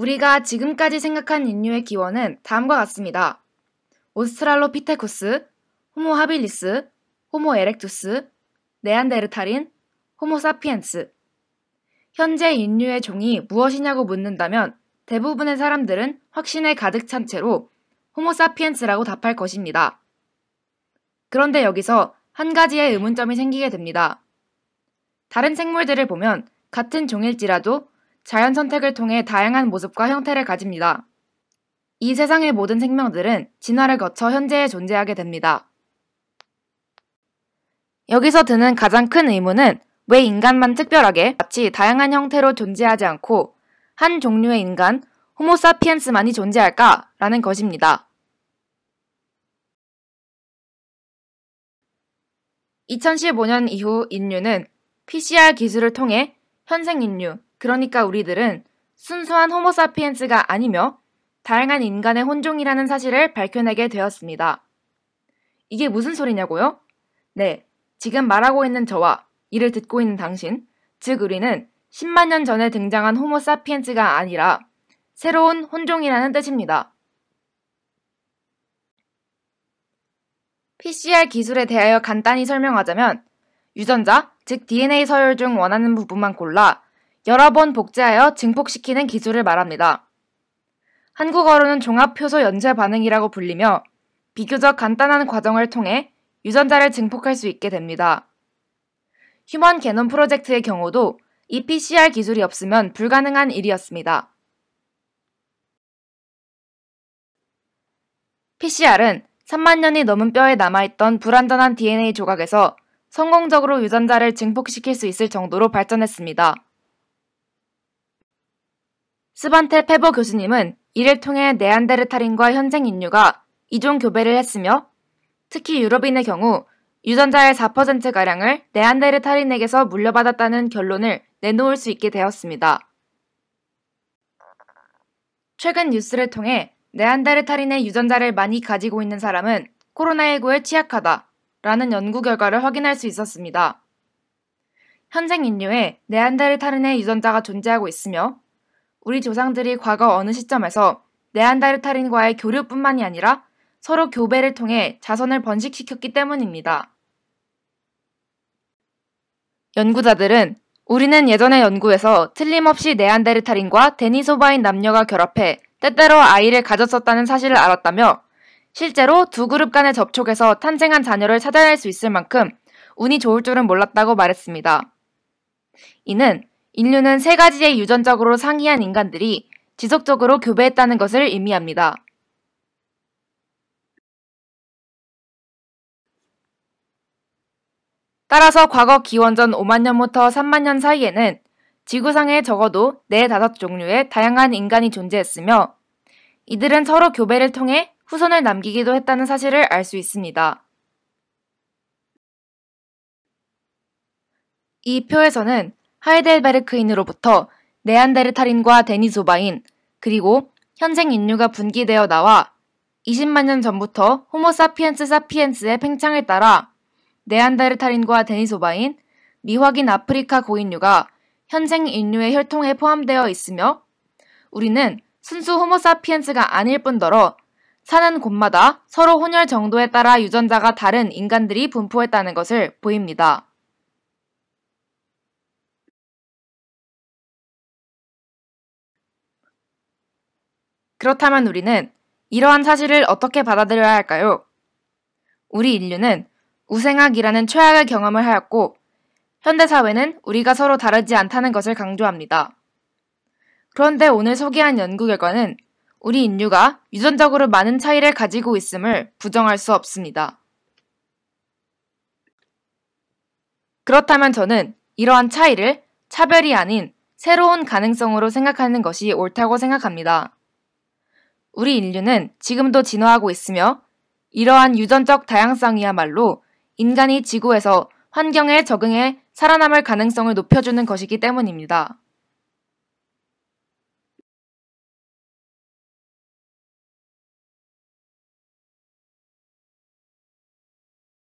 우리가 지금까지 생각한 인류의 기원은 다음과 같습니다. 오스트랄로피테쿠스, 호모 하빌리스, 호모 에렉투스, 네안데르탈인, 호모 사피엔스. 현재 인류의 종이 무엇이냐고 묻는다면 대부분의 사람들은 확신에 가득 찬 채로 호모 사피엔스라고 답할 것입니다. 그런데 여기서 한 가지의 의문점이 생기게 됩니다. 다른 생물들을 보면 같은 종일지라도 자연 선택을 통해 다양한 모습과 형태를 가집니다. 이 세상의 모든 생명들은 진화를 거쳐 현재에 존재하게 됩니다. 여기서 드는 가장 큰 의문은 왜 인간만 특별하게 마치 다양한 형태로 존재하지 않고 한 종류의 인간, 호모사피엔스만이 존재할까라는 것입니다. 2015년 이후 인류는 PCR 기술을 통해 현생 인류, 그러니까 우리들은 순수한 호모사피엔스가 아니며 다양한 인간의 혼종이라는 사실을 밝혀내게 되었습니다. 이게 무슨 소리냐고요? 네, 지금 말하고 있는 저와 이를 듣고 있는 당신, 즉 우리는 10만 년 전에 등장한 호모사피엔스가 아니라 새로운 혼종이라는 뜻입니다. PCR 기술에 대하여 간단히 설명하자면 유전자, 즉 DNA 서열 중 원하는 부분만 골라 여러 번 복제하여 증폭시키는 기술을 말합니다. 한국어로는 종합효소 연쇄 반응이라고 불리며 비교적 간단한 과정을 통해 유전자를 증폭할 수 있게 됩니다. 휴먼 게놈 프로젝트의 경우도 e PCR 기술이 없으면 불가능한 일이었습니다. PCR은 3만 년이 넘은 뼈에 남아있던 불완전한 DNA 조각에서 성공적으로 유전자를 증폭시킬 수 있을 정도로 발전했습니다. 스반텔 페버 교수님은 이를 통해 네안데르탈인과 현생 인류가 이종 교배를 했으며 특히 유럽인의 경우 유전자의 4%가량을 네안데르탈인에게서 물려받았다는 결론을 내놓을 수 있게 되었습니다. 최근 뉴스를 통해 네안데르탈인의 유전자를 많이 가지고 있는 사람은 코로나19에 취약하다 라는 연구 결과를 확인할 수 있었습니다. 현생 인류에 네안데르탈인의 유전자가 존재하고 있으며 우리 조상들이 과거 어느 시점에서 네안다르탈인과의 교류뿐만이 아니라 서로 교배를 통해 자선을 번식시켰기 때문입니다. 연구자들은 우리는 예전의 연구에서 틀림없이 네안데르탈인과 데니소바인 남녀가 결합해 때때로 아이를 가졌었다는 사실을 알았다며 실제로 두 그룹 간의 접촉에서 탄생한 자녀를 찾아낼 수 있을 만큼 운이 좋을 줄은 몰랐다고 말했습니다. 이는 인류는 세 가지의 유전적으로 상이한 인간들이 지속적으로 교배했다는 것을 의미합니다. 따라서 과거 기원전 5만 년부터 3만 년 사이에는 지구상에 적어도 4, 5종류의 다양한 인간이 존재했으며 이들은 서로 교배를 통해 후손을 남기기도 했다는 사실을 알 수 있습니다. 이 표에서는 하이델베르크인으로부터 네안데르탈인과 데니소바인 그리고 현생 인류가 분기되어 나와 20만 년 전부터 호모사피엔스 사피엔스의 팽창을 따라 네안데르탈인과 데니소바인, 미확인 아프리카 고인류가 현생 인류의 혈통에 포함되어 있으며 우리는 순수 호모사피엔스가 아닐 뿐더러 사는 곳마다 서로 혼혈 정도에 따라 유전자가 다른 인간들이 분포했다는 것을 보입니다. 그렇다면 우리는 이러한 사실을 어떻게 받아들여야 할까요? 우리 인류는 우생학이라는 최악의 경험을 하였고, 현대사회는 우리가 서로 다르지 않다는 것을 강조합니다. 그런데 오늘 소개한 연구 결과는 우리 인류가 유전적으로 많은 차이를 가지고 있음을 부정할 수 없습니다. 그렇다면 저는 이러한 차이를 차별이 아닌 새로운 가능성으로 생각하는 것이 옳다고 생각합니다. 우리 인류는 지금도 진화하고 있으며 이러한 유전적 다양성이야말로 인간이 지구에서 환경에 적응해 살아남을 가능성을 높여주는 것이기 때문입니다.